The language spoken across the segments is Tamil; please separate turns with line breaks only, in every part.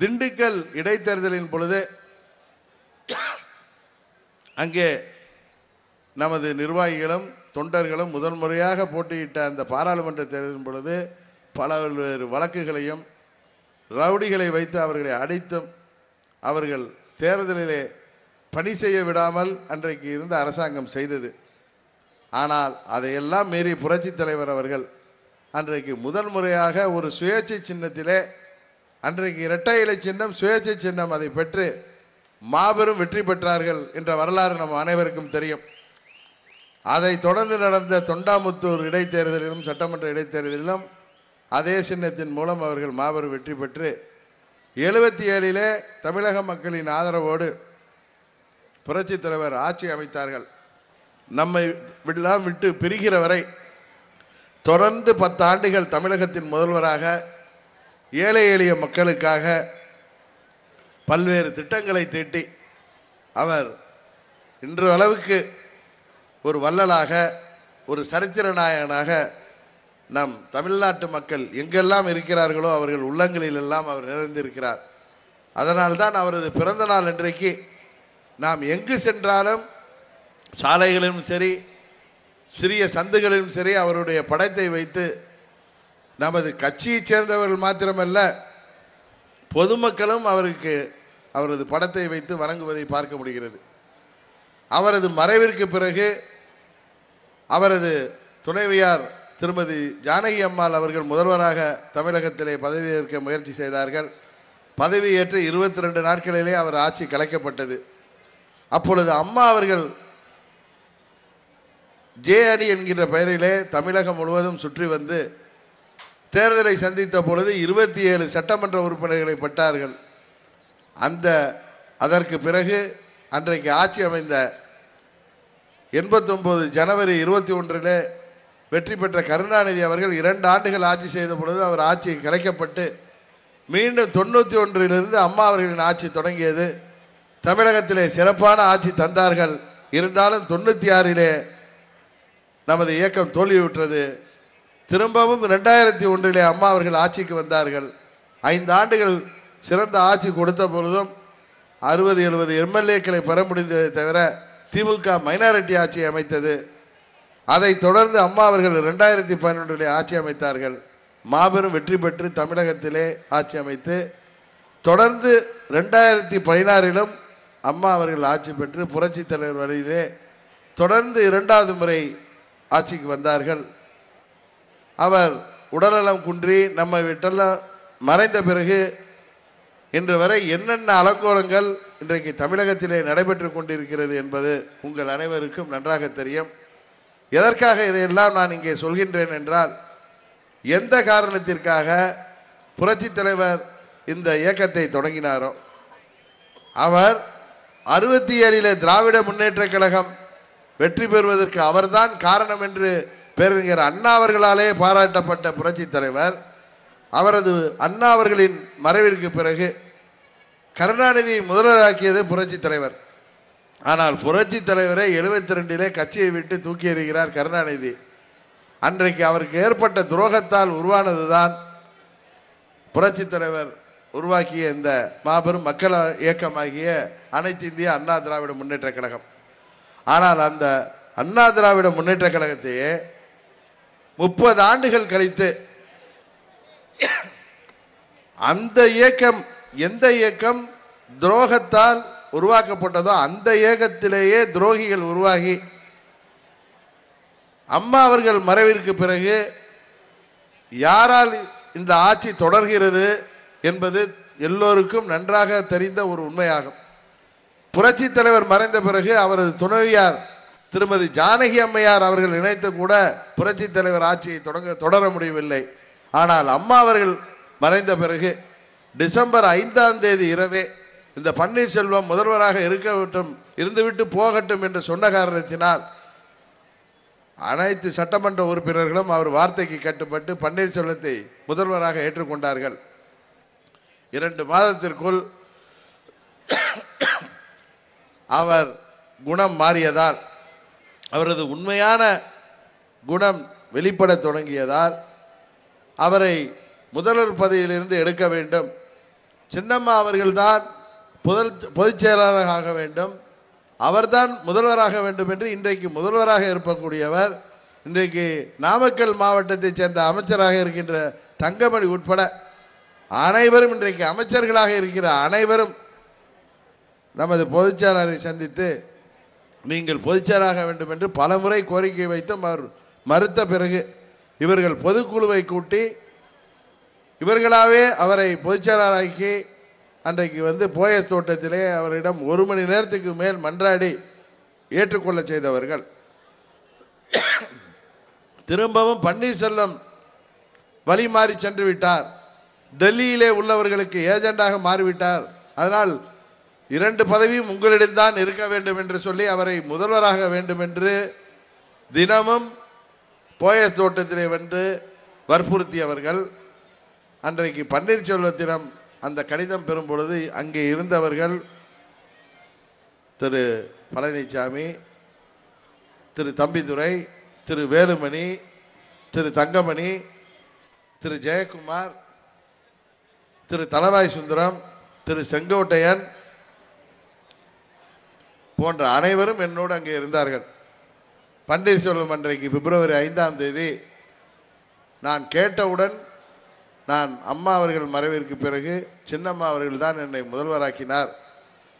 திண்டுக்கல் இடைத்தேர்தலின் பொழுது அங்கே நமது நிர்வாகிகளும் தொண்டர்களும் முதன்முறையாக போட்டியிட்ட அந்த பாராளுமன்ற தேர்தலின் பொழுது பல பல்வேறு வழக்குகளையும் ரவுடிகளை வைத்து அவர்களை அடித்தும் அவர்கள் தேர்தலிலே பணி செய்ய விடாமல் அன்றைக்கு இருந்த அரசாங்கம் செய்தது ஆனால் அதையெல்லாம் மீறி புரட்சித் தலைவர் அவர்கள் அன்றைக்கு முதல் முறையாக ஒரு சுயேட்சை சின்னத்திலே அன்றைக்கு இரட்டை இலை சின்னம் சுயேட்சை சின்னம் அதை பெற்று மாபெரும் வெற்றி பெற்றார்கள் என்ற வரலாறு நம் அனைவருக்கும் தெரியும் அதை தொடர்ந்து நடந்த தொண்டாமுத்தூர் இடைத்தேர்தலிலும் சட்டமன்ற இடைத்தேர்தலிலும் அதே சின்னத்தின் மூலம் அவர்கள் மாபெரும் வெற்றி பெற்று எழுபத்தி ஏழிலே தமிழக மக்களின் ஆதரவோடு புரட்சித் தலைவர் ஆட்சி அமைத்தார்கள் நம்மை விடலாம் விட்டு பிரிகிற வரை தொடர்ந்து பத்து ஆண்டுகள் தமிழகத்தின் முதல்வராக ஏழை எளிய மக்களுக்காக பல்வேறு திட்டங்களை தீட்டி அவர் இன்று அளவுக்கு ஒரு வள்ளலாக ஒரு சரித்திர நாயகனாக நம் தமிழ்நாட்டு மக்கள் எங்கெல்லாம் இருக்கிறார்களோ அவர்கள் உள்ளங்களில் எல்லாம் அவர் நிறைந்திருக்கிறார் அதனால்தான் அவரது பிறந்த நாள் இன்றைக்கு நாம் எங்கு சென்றாலும் சாலைகளிலும் சரி சிறிய சந்துகளிலும் சரி அவருடைய படத்தை வைத்து நமது கட்சியைச் சேர்ந்தவர்கள் மாத்திரமல்ல பொதுமக்களும் அவருக்கு அவரது படத்தை வைத்து வணங்குவதை பார்க்க முடிகிறது அவரது மறைவிற்கு பிறகு அவரது துணைவியார் திருமதி ஜானகி அம்மாள் அவர்கள் முதல்வராக தமிழகத்திலே பதவியேற்க முயற்சி செய்தார்கள் பதவியேற்று இருபத்தி ரெண்டு நாட்களிலே அவர் ஆட்சி கலைக்கப்பட்டது அப்பொழுது அம்மா அவர்கள் ஜே அணி என்கின்ற பெயரிலே தமிழகம் முழுவதும் சுற்றி வந்து தேர்தலை சந்தித்த பொழுது இருபத்தி ஏழு சட்டமன்ற உறுப்பினர்களை பெற்றார்கள் அந்த அதற்கு பிறகு அன்றைக்கு ஆட்சி அமைந்த எண்பத்தொம்பது ஜனவரி இருபத்தி ஒன்றில் வெற்றி பெற்ற கருணாநிதி அவர்கள் இரண்டு ஆண்டுகள் ஆட்சி செய்த பொழுது அவர் ஆட்சி கலைக்கப்பட்டு மீண்டும் தொண்ணூற்றி ஒன்றிலிருந்து அம்மா அவர்களின் ஆட்சி தொடங்கியது தமிழகத்திலே சிறப்பான ஆட்சி தந்தார்கள் இருந்தாலும் தொண்ணூற்றி ஆறிலே நமது இயக்கம் தோல்வி விட்டது திரும்பவும் ரெண்டாயிரத்தி ஒன்றிலே அம்மா அவர்கள் ஆட்சிக்கு வந்தார்கள் ஐந்து ஆண்டுகள் சிறந்த ஆட்சி கொடுத்த பொழுதும் அறுபது எழுபது எம்எல்ஏக்களை பெற முடிந்ததை தவிர திமுக மைனாரிட்டி ஆட்சி அமைத்தது அதை தொடர்ந்து அம்மா அவர்கள் ரெண்டாயிரத்தி பதினொன்றிலே ஆட்சி அமைத்தார்கள் மாபெரும் வெற்றி பெற்று தமிழகத்திலே ஆட்சி அமைத்து தொடர்ந்து ரெண்டாயிரத்தி பதினாறிலும் அம்மா அவர்கள் ஆட்சி பெற்று புரட்சித் தலைவர் வழியிலே தொடர்ந்து இரண்டாவது முறை ஆட்சிக்கு வந்தார்கள் அவர் உடல்நலம் குன்றி நம்ம விட்டெல்லாம் மறைந்த பிறகு இன்று வரை என்னென்ன அலங்கோலங்கள் இன்றைக்கு தமிழகத்திலே நடைபெற்று கொண்டிருக்கிறது என்பது உங்கள் அனைவருக்கும் நன்றாக தெரியும் எதற்காக இதையெல்லாம் நான் இங்கே சொல்கின்றேன் என்றால் எந்த காரணத்திற்காக புரட்சி தலைவர் இந்த இயக்கத்தை தொடங்கினாரோ அவர் அறுபத்தி ஏழில் திராவிட முன்னேற்ற கழகம் வெற்றி பெறுவதற்கு அவர்தான் காரணம் என்று பேரறிஞர் அண்ணா அவர்களாலே பாராட்டப்பட்ட புரட்சி தலைவர் அவரது அண்ணா அவர்களின் மறைவிற்கு பிறகு கருணாநிதி முதல்வராக்கியது புரட்சி தலைவர் ஆனால் புரட்சி தலைவரை எழுபத்தி ரெண்டிலே கட்சியை விட்டு தூக்கி எறிகிறார் கருணாநிதி அன்றைக்கு அவருக்கு ஏற்பட்ட துரோகத்தால் உருவானதுதான் புரட்சி தலைவர் உருவாக்கிய இந்த மாபெரும் மக்கள் இயக்கமாகிய அனைத்து இந்திய அண்ணா திராவிட முன்னேற்ற கழகம் ஆனால் அந்த அண்ணா திராவிட முன்னேற்ற கழகத்தையே முப்பது ஆண்டுகள் கழித்து அந்த இயக்கம் எந்த இயக்கம் துரோகத்தால் உருவாக்கப்பட்டதோ அந்த இயக்கத்திலேயே துரோகிகள் உருவாகி அம்மா அவர்கள் மறைவிற்கு பிறகு யாரால் இந்த ஆட்சி தொடர்கிறது என்பது எல்லோருக்கும் நன்றாக தெரிந்த ஒரு உண்மையாகும் புரட்சி தலைவர் மறைந்த பிறகு அவரது துணைவியார் திருமதி ஜானகி அம்மையார் அவர்கள் நினைத்து கூட புரட்சி தலைவர் ஆட்சியை தொடங்க தொடர முடியவில்லை ஆனால் அம்மா அவர்கள் மறைந்த பிறகு டிசம்பர் ஐந்தாம் தேதி இரவே இந்த பன்னீர்செல்வம் முதல்வராக இருக்கட்டும் இருந்துவிட்டு போகட்டும் என்று சொன்ன காரணத்தினால் அனைத்து சட்டமன்ற உறுப்பினர்களும் அவர் வார்த்தைக்கு கட்டுப்பட்டு பன்னீர்செல்வத்தை முதல்வராக ஏற்றுக்கொண்டார்கள் இரண்டு மாதத்திற்குள் அவர் குணம் மாறியதால் அவரது உண்மையான குணம் வெளிப்பட தொடங்கியதால் அவரை முதல்வர் பதவியிலிருந்து எடுக்க வேண்டும் சின்னம்மா அவர்கள்தான் புதல் பொதுச் செயலாளராக ஆக வேண்டும் அவர்தான் முதல்வராக வேண்டும் என்று இன்றைக்கு முதல்வராக இருக்கக்கூடியவர் இன்றைக்கு நாமக்கல் மாவட்டத்தைச் சேர்ந்த அமைச்சராக இருக்கின்ற தங்கமணி உட்பட அனைவரும் இன்றைக்கு அமைச்சர்களாக இருக்கிற அனைவரும் நமது பொதுச்செயலாளரை சந்தித்து நீங்கள் பொதுச்செயலாக வேண்டும் என்று பலமுறை கோரிக்கை வைத்து மறு மறுத்த பிறகு இவர்கள் பொதுக்குழுவை கூட்டி இவர்களாகவே அவரை பொதுச்செயலாளராக்கி அன்றைக்கு வந்து போயர் தோட்டத்திலே அவரிடம் ஒரு மணி நேரத்துக்கு மேல் மன்றாடி ஏற்றுக்கொள்ள செய்தவர்கள் திரும்பவும் பன்னீர்செல்வம் வழி மாறி சென்று விட்டார் டெல்லியிலே உள்ளவர்களுக்கு ஏஜெண்டாக மாறிவிட்டார் அதனால் இரண்டு பதவியும் உங்களிடம்தான் இருக்க வேண்டும் என்று சொல்லி அவரை முதல்வராக வேண்டும் என்று தினமும் போயஸ் தோட்டத்திலே வந்து வற்புறுத்தியவர்கள் அன்றைக்கு பன்னீர்செல்வத்திடம் அந்த கடிதம் பெறும் பொழுது அங்கே இருந்தவர்கள் திரு பழனிசாமி திரு தம்பிதுரை திரு வேலுமணி திரு தங்கமணி திரு ஜெயக்குமார் திரு தலவாய் சுந்தரம் திரு செங்கோட்டையன் போன்ற அனைவரும் என்னோடு அங்கே இருந்தார்கள் பண்டை சொல்லும் அன்றைக்கு பிப்ரவரி ஐந்தாம் தேதி நான் கேட்டவுடன் நான் அம்மா அவர்கள் மறைவிற்கு பிறகு சின்னம்மா அவர்கள் தான் என்னை முதல்வராக்கினார்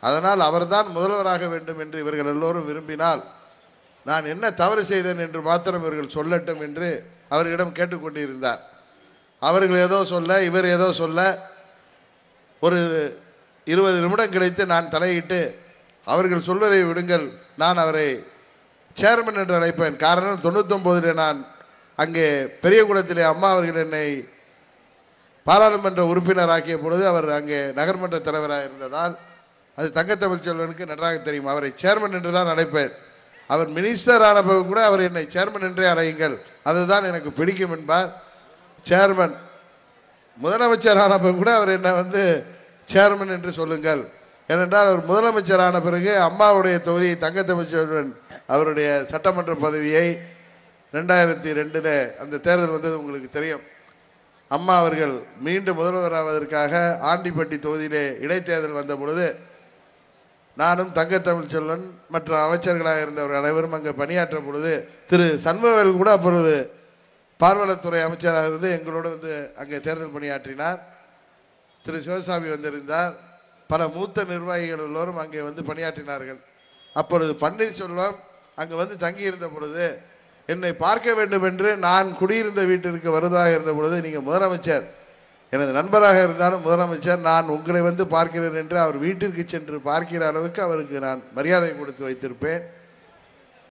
அதனால் அவர்தான் முதல்வராக வேண்டும் என்று இவர்கள் எல்லோரும் விரும்பினால் நான் என்ன தவறு செய்தேன் என்று மாத்திரம் இவர்கள் சொல்லட்டும் என்று அவர்களிடம் கேட்டுக்கொண்டிருந்தார் அவர்கள் ஏதோ சொல்ல இவர் ஏதோ சொல்ல ஒரு இருபது நிமிடம் கிடைத்து நான் தலையிட்டு அவர்கள் சொல்வதை விடுங்கள் நான் அவரை சேர்மன் என்று அழைப்பேன் காரணம் தொண்ணூத்தொம்போதில் நான் அங்கே பெரிய குளத்திலே அம்மா அவர்கள் என்னை பாராளுமன்ற உறுப்பினராக்கிய பொழுது அவர் அங்கே நகர்மன்ற தலைவராக இருந்ததால் அது தங்கத்தமிழ் செல்வனுக்கு நன்றாக தெரியும் அவரை சேர்மன் என்று தான் அழைப்பேன் அவர் மினிஸ்டர் ஆனப்போ கூட அவர் என்னை சேர்மன் என்றே அழையுங்கள் அதுதான் எனக்கு பிடிக்கும் என்பார் சேர்மன் முதலமைச்சர் ஆனப்போ கூட அவர் என்னை வந்து சேர்மன் என்று சொல்லுங்கள் ஏனென்றால் அவர் முதலமைச்சரான பிறகு அம்மாவுடைய தொகுதி தங்கத்தமிழ்ச்செல்வன் அவருடைய சட்டமன்ற பதவியை ரெண்டாயிரத்தி ரெண்டில் அந்த தேர்தல் வந்தது உங்களுக்கு தெரியும் அம்மா அவர்கள் மீண்டும் முதல்வராவதற்காக ஆண்டிப்பட்டி தொகுதியிலே இடைத்தேர்தல் வந்த பொழுது நானும் தங்கத்தமிழ்ச்செல்வன் மற்ற அமைச்சர்களாக இருந்தவர் அனைவரும் அங்கே பணியாற்றும் பொழுது திரு சண்முகவேல் கூட அப்பொழுது பார்வலத்துறை அமைச்சராக இருந்து எங்களோடு வந்து அங்கே தேர்தல் பணியாற்றினார் திரு சிவசாமி வந்திருந்தார் பல மூத்த நிர்வாகிகள் எல்லோரும் அங்கே வந்து பணியாற்றினார்கள் அப்பொழுது பன்னீர்செல்வம் அங்கே வந்து தங்கியிருந்த பொழுது என்னை பார்க்க வேண்டும் என்று நான் குடியிருந்த வீட்டிற்கு வருவதாக இருந்த பொழுது நீங்கள் முதலமைச்சர் எனது நண்பராக இருந்தாலும் முதலமைச்சர் நான் உங்களை வந்து பார்க்கிறேன் என்று அவர் வீட்டிற்கு சென்று பார்க்கிற அளவுக்கு அவருக்கு நான் மரியாதை கொடுத்து வைத்திருப்பேன்